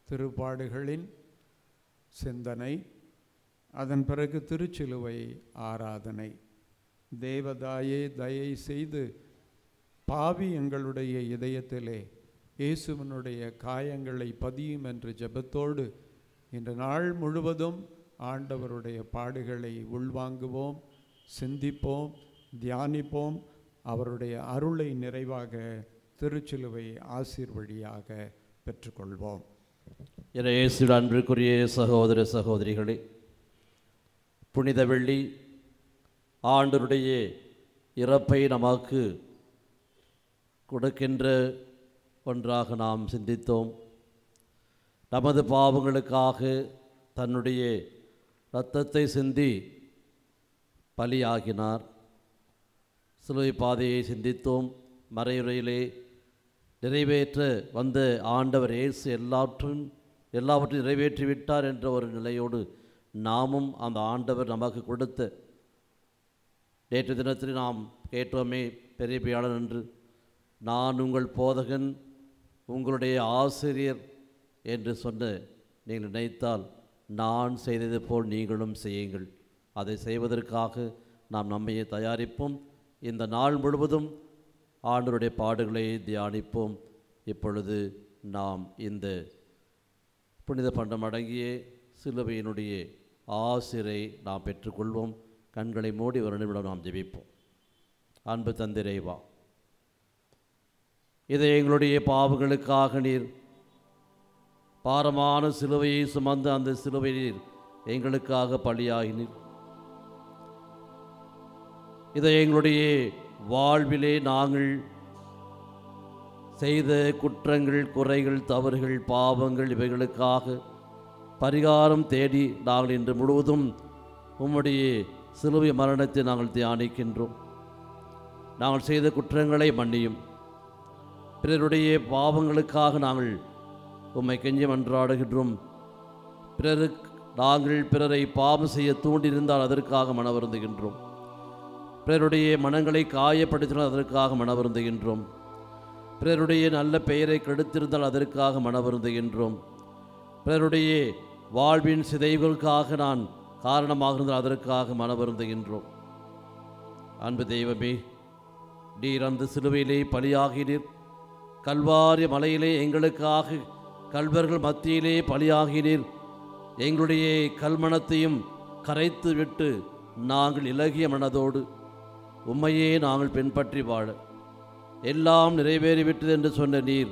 திருப்பாடுகளின் சிந்தனை அதன் பிறகு திருச்சிலுவை ஆராதனை தேவதாயே தயை செய்து பாவி எங்களுடைய இதயத்திலே இயேசுவனுடைய காயங்களை பதியும் என்ற ஜெபத்தோடு இன்று நாள் முழுவதும் ஆண்டவருடைய பாடுகளை உள்வாங்குவோம் சிந்திப்போம் தியானிப்போம் அவருடைய அருளை நிறைவாக திருச்சிலுவை ஆசிர் வழியாக பெற்றுக்கொள்வோம்
இயேசுடன் அன்பிற்குரிய சகோதர சகோதரிகளே புனித வெள்ளி ஆண்டருடைய இறப்பை நமக்கு கொடுக்கின்ற ஒன்றாக நாம் சிந்தித்தோம் நமது பாவங்களுக்காக தன்னுடைய இரத்தத்தை சிந்தி பலியாகினார் சிலுவை பாதையை சிந்தித்தோம் மறையுறையிலே நிறைவேற்ற வந்த ஆண்டவர் இயேசு எல்லாற்றும் எல்லாவற்றையும் நிறைவேற்றிவிட்டார் என்ற ஒரு நிலையோடு நாமும் அந்த ஆண்டவர் நமக்கு கொடுத்த நேற்று தினத்தில் நாம் கேட்டோமே பெரிய பியாளன் என்று நான் உங்கள் போதகன் உங்களுடைய ஆசிரியர் என்று சொன்ன நீங்கள் நினைத்தால் நான் செய்தது போல் நீங்களும் செய்யுங்கள் அதை செய்வதற்காக நாம் நம்மையே தயாரிப்போம் இந்த நாள் முழுவதும் ஆண்டருடைய பாடுகளை தியானிப்போம் இப்பொழுது நாம் இந்த புனித பண்டம் அடங்கிய சிலுவையினுடைய ஆசிரை நாம் பெற்றுக்கொள்வோம் கண்களை மூடி ஒரு நிமிடம் நாம் ஜெபிப்போம் அன்பு தந்திரைவா இதை எங்களுடைய பாவங்களுக்காக நீர் பாரமான சிலுவையை சுமந்து அந்த சிலுவை நீர் எங்களுக்காக பலியாகினீர் இதை எங்களுடைய வாழ்விலே நாங்கள் செய்த குற்றங்கள் குறைகள் தவறுகள் பாவங்கள் இவைகளுக்காக பரிகாரம் தேடி நாங்கள் இன்று முழுவதும் உம்முடைய சிலுவை மரணத்தை நாங்கள் தியானிக்கின்றோம் நாங்கள் செய்த குற்றங்களை மன்னியும் பிறருடைய பாவங்களுக்காக நாங்கள் உம்மை கெஞ்சி மன்றாடுகின்றோம் பிறரு நாங்கள் பிறரை பாவம் செய்ய தூண்டியிருந்தால் அதற்காக மனவருந்துகின்றோம் பிறருடைய மனங்களை காயப்படுத்தினால் அதற்காக மனவருந்துகின்றோம் பிறருடைய நல்ல பெயரை கெடுத்திருந்தால் அதற்காக மனவருந்துகின்றோம் பிறருடைய வாழ்வின் சிதைவுகளுக்காக நான் காரணமாக இருந்தால் அதற்காக மனவருந்துகின்றோம் அன்பு தெய்வமே நீர் அந்த சிலுவையிலே பலியாகினீர் கல்வாரிய மலையிலே எங்களுக்காக கல்வர்கள் மத்தியிலே பலியாகினீர் எங்களுடைய கல்மணத்தையும் கரைத்து விட்டு நாங்கள் இலகிய மனதோடு உண்மையே நாங்கள் பின்பற்றி வாழ எல்லாம் நிறைவேறிவிட்டது என்று சொன்ன நீர்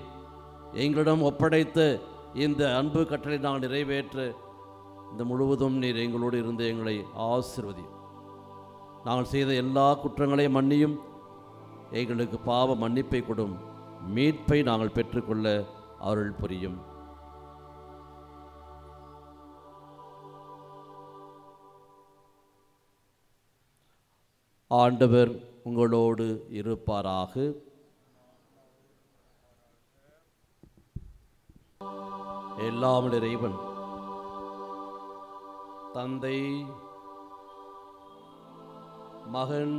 எங்களிடம் ஒப்படைத்த இந்த அன்பு கட்டளை நாங்கள் நிறைவேற்ற இந்த முழுவதும் நீர் எங்களோடு இருந்து எங்களை ஆசிர்வதி நாங்கள் செய்த எல்லா குற்றங்களையும் மன்னியும் எங்களுக்கு பாவ மன்னிப்பை கொடும் மீட்பை நாங்கள் பெற்றுக்கொள்ள அருள் புரியும் ஆண்டவர் உங்களோடு இருப்பாராக எல்லாமல் இறைவன் தந்தை மகன்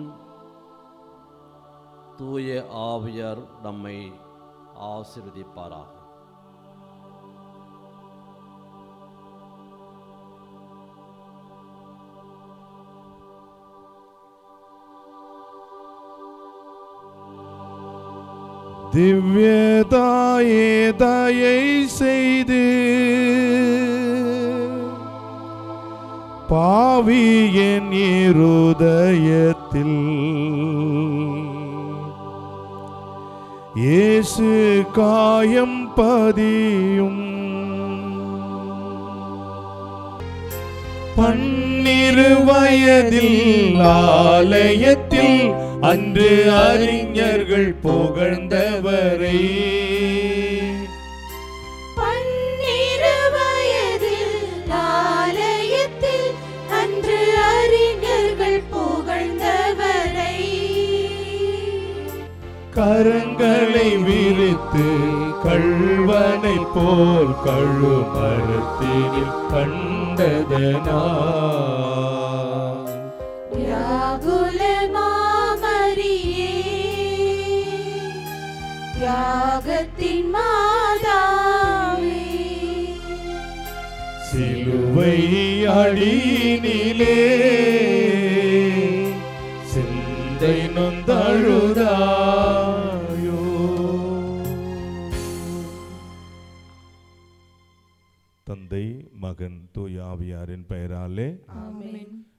தூய ஆவியார் நம்மை ஆசிர்வதிப்பாராக திவ்யதாயே தயை செய்து
பாவி
என் இருதயத்தில்
ஏசு காயம் பதியும் பன்னிரு வயதில் ஆலயத்தில் அன்று அறிஞர்கள்
புகழ்ந்தவரே கரங்களை விரித்து கல்வனை போல் கழு மரத்தினில் கண்டதனா
யாகுல
சிந்தை நொந்தழுதா
மகன் தூய ஆவியாரின் பெயராலே